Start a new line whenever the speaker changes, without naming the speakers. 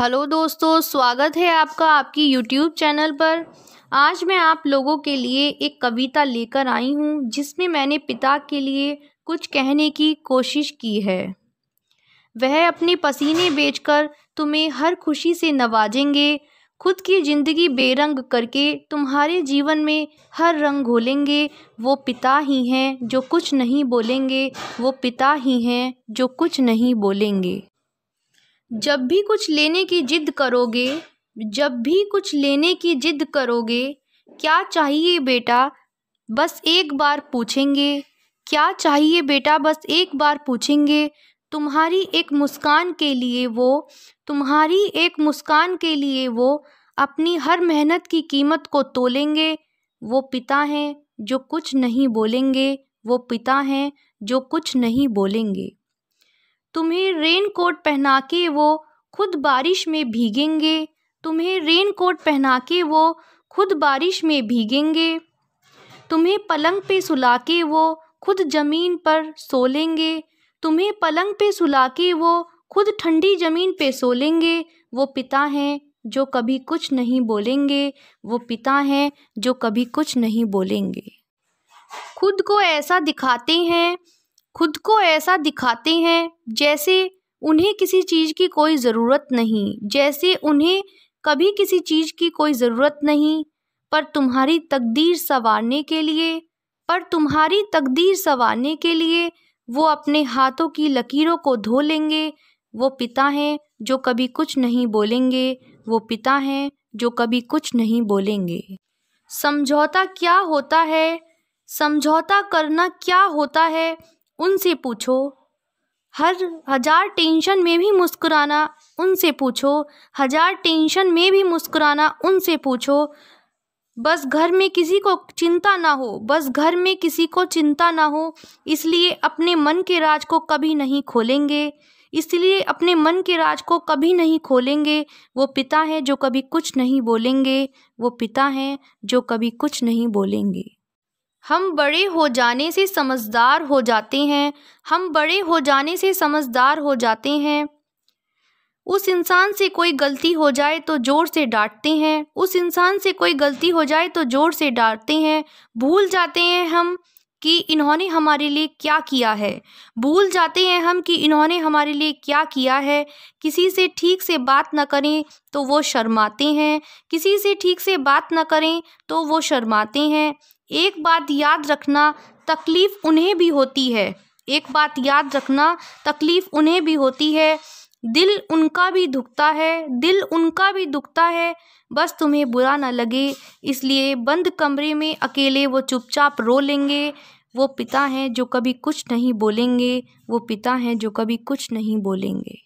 hello दोस्तों स्वागत है आपका आपकी यूट्यूब चैनल पर आज मैं आप लोगों के लिए एक कविता लेकर आई हूँ जिसमें मैंने पिता के लिए कुछ कहने की कोशिश की है वह अपने पसीने बेचकर तुम्हें हर खुशी से नवाजेंगे खुद की ज़िंदगी बेरंग करके तुम्हारे जीवन में हर रंग घोलेंगे वो पिता ही हैं जो कुछ नहीं बोलेंगे वो पिता ही हैं जो कुछ नहीं बोलेंगे जब भी कुछ लेने की ज़िद करोगे जब भी कुछ लेने की ज़िद करोगे क्या चाहिए बेटा बस एक बार पूछेंगे क्या चाहिए बेटा बस एक बार पूछेंगे तुम्हारी एक मुस्कान के लिए वो तुम्हारी एक मुस्कान के लिए वो अपनी हर मेहनत की कीमत को तोलेंगे वो पिता हैं जो कुछ नहीं बोलेंगे वो पिता हैं जो कुछ नहीं बोलेंगे तुम्हें रेन कोट पहना के वो खुद बारिश में भीगेंगे तुम्हें रेन कोट पहना के वो खुद बारिश में भीगेंगे तुम्हें पलंग पे सुला के वो खुद ज़मीन पर सो लेंगे तुम्हें पलंग पे सुला के वो खुद ठंडी ज़मीन पे सो लेंगे वो पिता हैं जो कभी कुछ नहीं बोलेंगे वो पिता हैं जो कभी कुछ नहीं बोलेंगे खुद को ऐसा दिखाते हैं खुद को ऐसा दिखाते हैं जैसे उन्हें किसी चीज़ की कोई ज़रूरत नहीं जैसे उन्हें कभी किसी चीज़ की कोई ज़रूरत नहीं पर तुम्हारी तकदीर संवारने के लिए पर तुम्हारी तकदीर संवारने के लिए वो अपने हाथों की लकीरों को धो लेंगे वो पिता हैं जो कभी कुछ नहीं बोलेंगे वो पिता हैं जो कभी कुछ नहीं बोलेंगे समझौता क्या होता है समझौता करना क्या होता है उनसे पूछो हर हज़ार टेंशन में भी मुस्कुराना उनसे पूछो हज़ार टेंशन में भी मुस्कुराना उनसे पूछो बस घर में किसी को चिंता ना हो बस घर में किसी को चिंता ना हो इसलिए अपने मन के राज को कभी नहीं खोलेंगे इसलिए अपने मन के राज को कभी नहीं खोलेंगे वो पिता हैं जो कभी कुछ नहीं बोलेंगे वो पिता हैं जो कभी कुछ नहीं बोलेंगे हम बड़े हो जाने से समझदार हो जाते हैं हम बड़े हो जाने से समझदार हो जाते हैं उस इंसान से कोई गलती हो जाए तो ज़ोर से डांटते हैं उस इंसान से कोई गलती हो जाए तो ज़ोर से डांटते हैं भूल जाते हैं हम कि इन्होंने हमारे लिए क्या किया है भूल जाते हैं हम कि इन्होंने हमारे लिए क्या किया है किसी से ठीक से बात न करें तो वो शर्माते हैं किसी से ठीक से बात न करें तो वो शर्माते हैं एक बात याद रखना तकलीफ़ उन्हें भी होती है एक बात याद रखना तकलीफ़ उन्हें भी होती है दिल उनका भी दुखता है दिल उनका भी दुखता है बस तुम्हें बुरा ना लगे इसलिए बंद कमरे में अकेले वो चुपचाप रो लेंगे वो पिता हैं जो कभी कुछ नहीं बोलेंगे वो पिता हैं जो कभी कुछ नहीं बोलेंगे